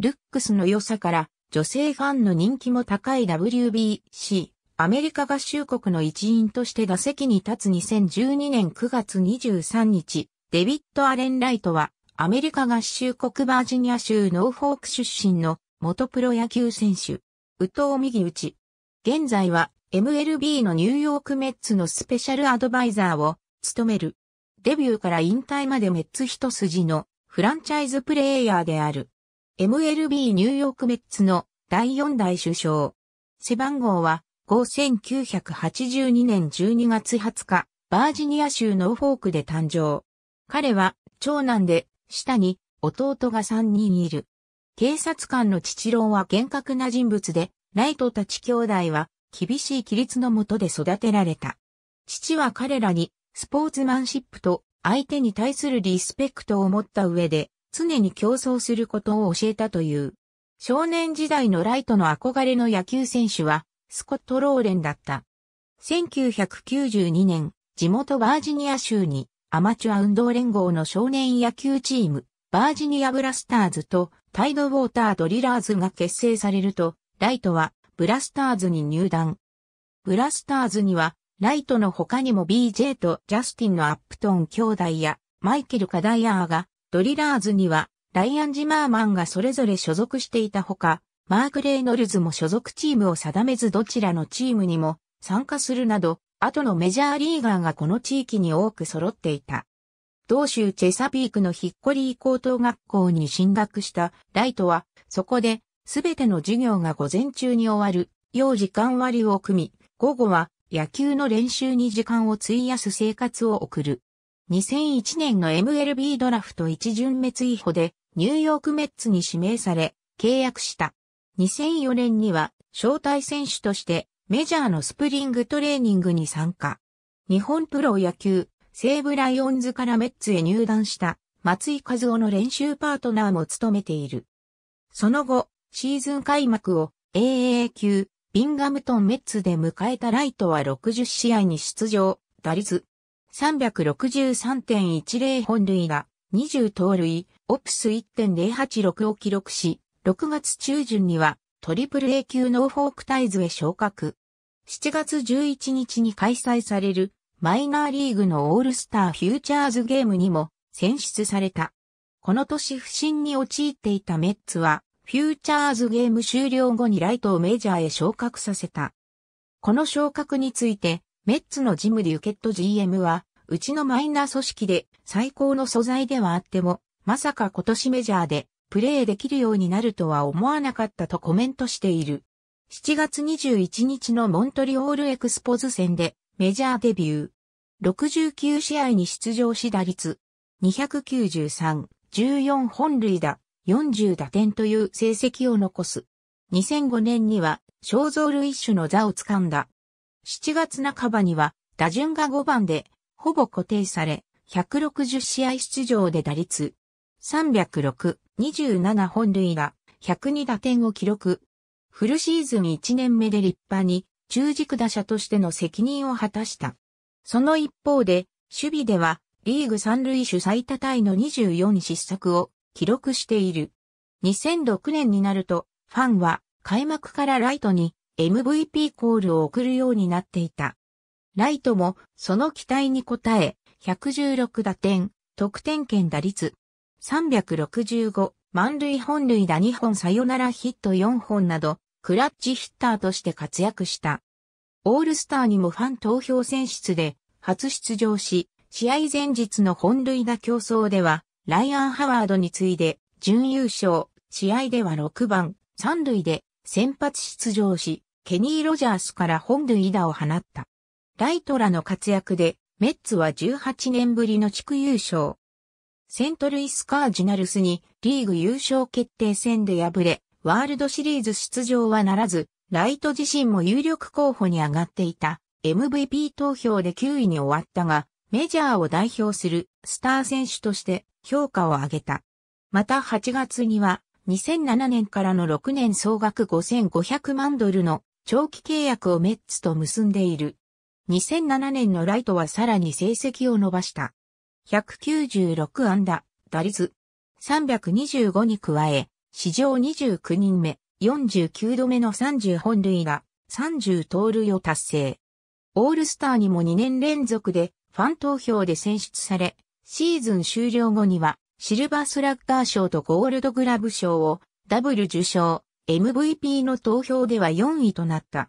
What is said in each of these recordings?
ルックスの良さから、女性ファンの人気も高い WBC、アメリカ合衆国の一員として打席に立つ2012年9月23日、デビッド・アレン・ライトは、アメリカ合衆国バージニア州ノーフォーク出身の元プロ野球選手、宇藤右打ち。現在は MLB のニューヨークメッツのスペシャルアドバイザーを務める。デビューから引退までメッツ一筋のフランチャイズプレイヤーである。MLB ニューヨークメッツの第4代首相。背番号は5982年12月20日、バージニア州ノーフォークで誕生。彼は長男で、下に弟が3人いる。警察官の父郎は厳格な人物で、ライトたち兄弟は厳しい規律のもとで育てられた。父は彼らにスポーツマンシップと相手に対するリスペクトを持った上で常に競争することを教えたという。少年時代のライトの憧れの野球選手は、スコット・ローレンだった。1992年、地元バージニア州にアマチュア運動連合の少年野球チーム、バージニアブラスターズとタイドウォータードリラーズが結成されると、ライトはブラスターズに入団。ブラスターズには、ライトの他にも BJ とジャスティンのアップトン兄弟やマイケル・カダイアーがドリラーズには、ライアン・ジマーマンがそれぞれ所属していたほか、マーク・レイノルズも所属チームを定めずどちらのチームにも参加するなど、後のメジャーリーガーがこの地域に多く揃っていた。同州チェサピークのヒッコリー高等学校に進学したライトは、そこで、すべての授業が午前中に終わる、要時間割を組み、午後は野球の練習に時間を費やす生活を送る。2001年の MLB ドラフト一巡滅追捕でニューヨークメッツに指名され契約した。2004年には招待選手としてメジャーのスプリングトレーニングに参加。日本プロ野球、西武ライオンズからメッツへ入団した松井和夫の練習パートナーも務めている。その後、シーズン開幕を AAA 級ビンガムトンメッツで迎えたライトは60試合に出場、打率363.10本塁打、20盗塁、オプス1.086を記録し、6月中旬にはトリプル A 級ノーフォークタイズへ昇格。7月11日に開催されるマイナーリーグのオールスターフューチャーズゲームにも選出された。この年不振に陥っていたメッツは、フューチャーズゲーム終了後にライトをメジャーへ昇格させた。この昇格について、メッツのジム・デュケット GM は、うちのマイナー組織で最高の素材ではあっても、まさか今年メジャーでプレーできるようになるとは思わなかったとコメントしている。7月21日のモントリオールエクスポズ戦でメジャーデビュー。69試合に出場し打率293、14本塁打、40打点という成績を残す。2005年には肖像類種の座を掴んだ7月半ばには打順が5番でほぼ固定され、160試合出場で打率306、27本塁打、102打点を記録。フルシーズン1年目で立派に中軸打者としての責任を果たした。その一方で、守備ではリーグ三塁手最多タイの24失策を記録している。2006年になると、ファンは開幕からライトに MVP コールを送るようになっていた。ライトもその期待に応え、116打点、得点圏打率、365、満塁本塁打2本サヨナラヒット4本など、クラッチヒッターとして活躍した。オールスターにもファン投票選出で初出場し、試合前日の本塁打競争では、ライアン・ハワードに次いで準優勝、試合では6番、3塁で先発出場し、ケニー・ロジャースから本塁打を放った。ライトらの活躍で、メッツは18年ぶりの地区優勝。セントルイス・カージナルスにリーグ優勝決定戦で敗れ、ワールドシリーズ出場はならず、ライト自身も有力候補に上がっていた MVP 投票で9位に終わったが、メジャーを代表するスター選手として評価を上げた。また8月には2007年からの6年総額5500万ドルの長期契約をメッツと結んでいる。2007年のライトはさらに成績を伸ばした。196安打、打率325に加え、史上29人目、49度目の30本塁打、30盗塁を達成。オールスターにも2年連続でファン投票で選出され、シーズン終了後にはシルバースラッガー賞とゴールドグラブ賞をダブル受賞。MVP の投票では4位となった。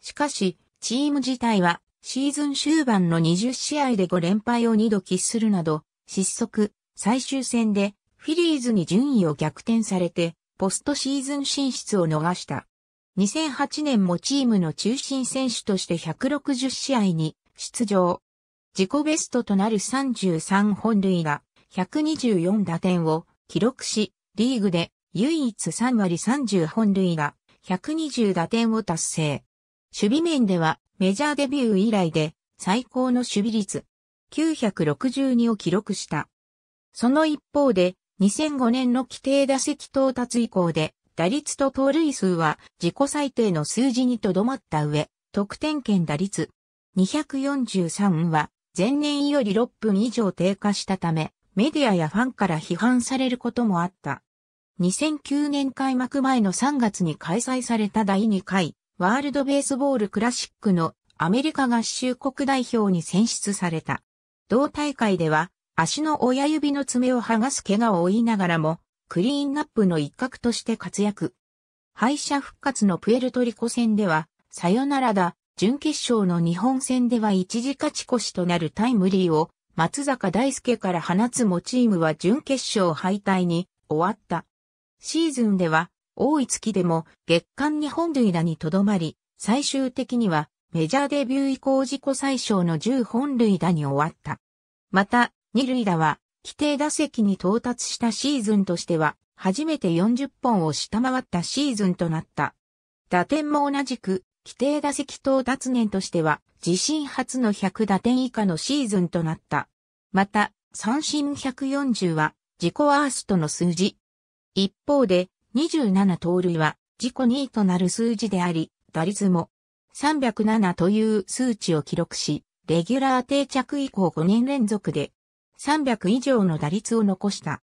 しかし、チーム自体はシーズン終盤の20試合で5連敗を2度喫するなど、失速、最終戦でフィリーズに順位を逆転されて、ポストシーズン進出を逃した。2008年もチームの中心選手として160試合に出場。自己ベストとなる33本塁打、124打点を記録し、リーグで唯一3割30本塁打、120打点を達成。守備面ではメジャーデビュー以来で最高の守備率962を記録した。その一方で2005年の規定打席到達以降で打率と盗塁数は自己最低の数字にとどまった上、得点圏打率243は前年より6分以上低下したため、メディアやファンから批判されることもあった。2009年開幕前の3月に開催された第2回ワールドベースボールクラシックのアメリカ合衆国代表に選出された。同大会では足の親指の爪を剥がす怪我を負いながらもクリーンナップの一角として活躍。敗者復活のプエルトリコ戦ではさよならだ準決勝の日本戦では一時勝ち越しとなるタイムリーを松坂大輔から放つもチームは準決勝敗退に終わった。シーズンでは多い月でも月間に本塁打にとどまり、最終的にはメジャーデビュー以降自己最小の10本塁打に終わった。また、2塁打は規定打席に到達したシーズンとしては、初めて40本を下回ったシーズンとなった。打点も同じく、規定打席到達年としては、自身初の100打点以下のシーズンとなった。また、三振140は、自己ワーストの数字、一方で、27盗塁は自己2位となる数字であり、打率も307という数値を記録し、レギュラー定着以降5年連続で300以上の打率を残した。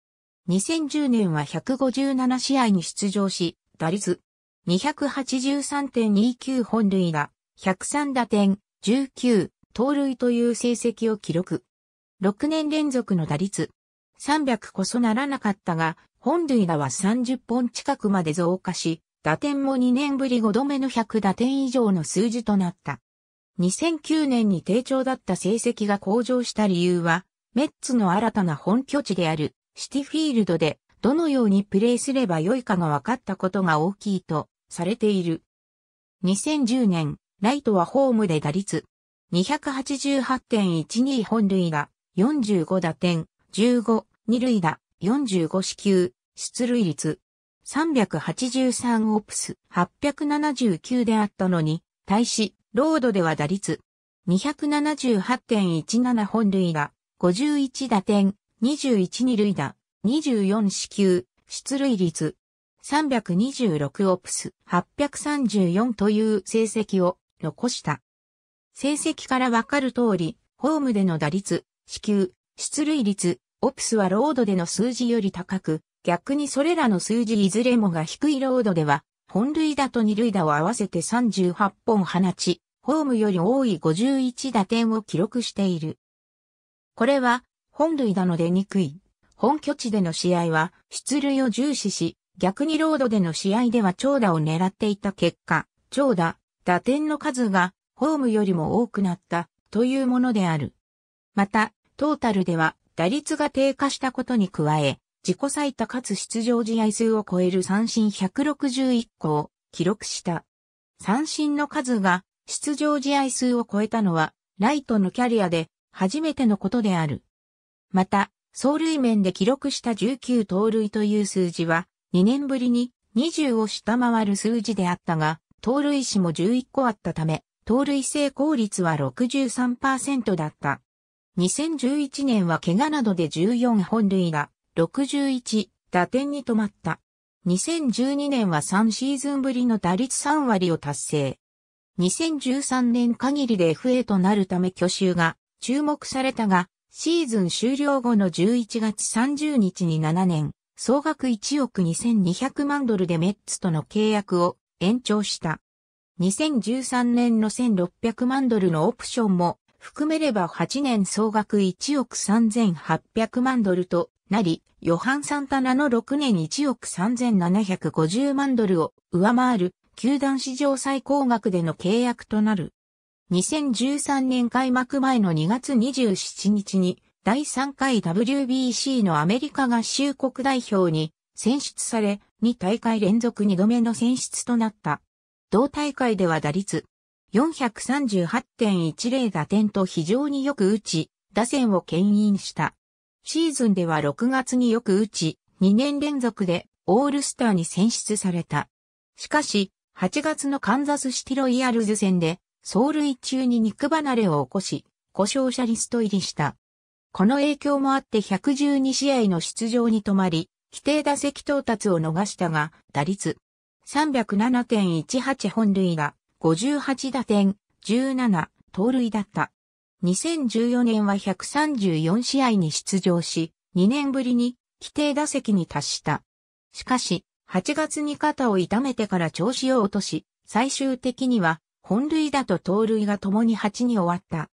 2010年は157試合に出場し、打率283.29本塁打、103打点、19盗塁という成績を記録。6年連続の打率300こそならなかったが、本塁打は30本近くまで増加し、打点も2年ぶり5度目の100打点以上の数字となった。2009年に低調だった成績が向上した理由は、メッツの新たな本拠地であるシティフィールドでどのようにプレーすればよいかが分かったことが大きいとされている。2010年、ライトはホームで打率288.12本塁打、45打点、15、二塁打、45支球、出塁率、383オプス、879であったのに、対し、ロードでは打率、278.17本塁打、51打点、21二塁打、24支球、出塁率、326オプス、834という成績を残した。成績からわかる通り、ホームでの打率、支給、出塁率、オプスはロードでの数字より高く、逆にそれらの数字いずれもが低いロードでは、本塁打と二塁打を合わせて38本放ち、ホームより多い51打点を記録している。これは、本塁打のでくい。本拠地での試合は、出塁を重視し、逆にロードでの試合では長打を狙っていた結果、長打、打点の数が、ホームよりも多くなった、というものである。また、トータルでは、打率が低下したことに加え、自己最多かつ出場試合数を超える三振161個を記録した。三振の数が出場試合数を超えたのは、ライトのキャリアで初めてのことである。また、走塁面で記録した19盗塁という数字は、2年ぶりに20を下回る数字であったが、盗塁死も11個あったため、盗塁成功率は63%だった。2011年は怪我などで14本塁打、61打点に止まった。2012年は3シーズンぶりの打率3割を達成。2013年限りで FA となるため挙手が注目されたが、シーズン終了後の11月30日に7年、総額1億2200万ドルでメッツとの契約を延長した。2013年の1600万ドルのオプションも含めれば8年総額1億3800万ドルとなり、ヨハン・サンタナの6年1億3750万ドルを上回る球団史上最高額での契約となる。2013年開幕前の2月27日に第3回 WBC のアメリカ合衆国代表に選出され、2大会連続2度目の選出となった。同大会では打率438.10打点と非常によく打ち、打線を牽引した。シーズンでは6月によく打ち、2年連続でオールスターに選出された。しかし、8月のカンザスシティロイヤルズ戦で、走塁中に肉離れを起こし、故障者リスト入りした。この影響もあって112試合の出場に止まり、規定打席到達を逃したが、打率307.18本塁打、58打点、17、盗塁だった。2014年は134試合に出場し、2年ぶりに規定打席に達した。しかし、8月に肩を痛めてから調子を落とし、最終的には本塁打と盗塁が共に8に終わった。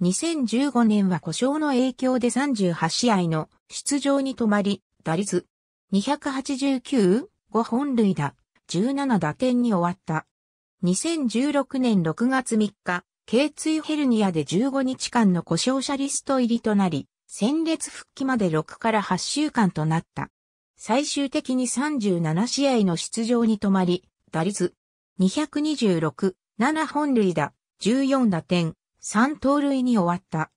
2015年は故障の影響で38試合の出場に止まり、打率289、5本塁打、17打点に終わった。2016年6月3日、頸椎ヘルニアで15日間の故障者リスト入りとなり、戦列復帰まで6から8週間となった。最終的に37試合の出場に止まり、打率226、7本塁打、14打点、3盗塁に終わった。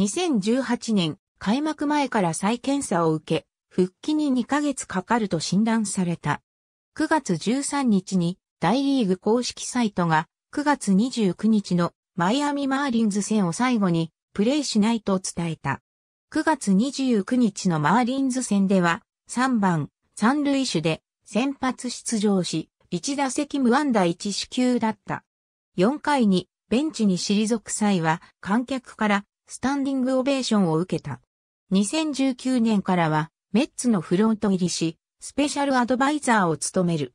2018年、開幕前から再検査を受け、復帰に2ヶ月かかると診断された。9月13日に大リーグ公式サイトが9月29日のマイアミマーリンズ戦を最後にプレイしないと伝えた。9月29日のマーリンズ戦では3番三塁手で先発出場し1打席無安打1死球だった。4回にベンチに退く際は観客からスタンディングオベーションを受けた。2019年からはメッツのフロント入りし、スペシャルアドバイザーを務める。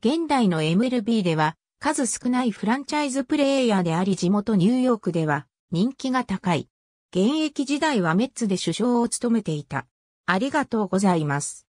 現代の MLB では数少ないフランチャイズプレイヤーであり地元ニューヨークでは人気が高い。現役時代はメッツで首相を務めていた。ありがとうございます。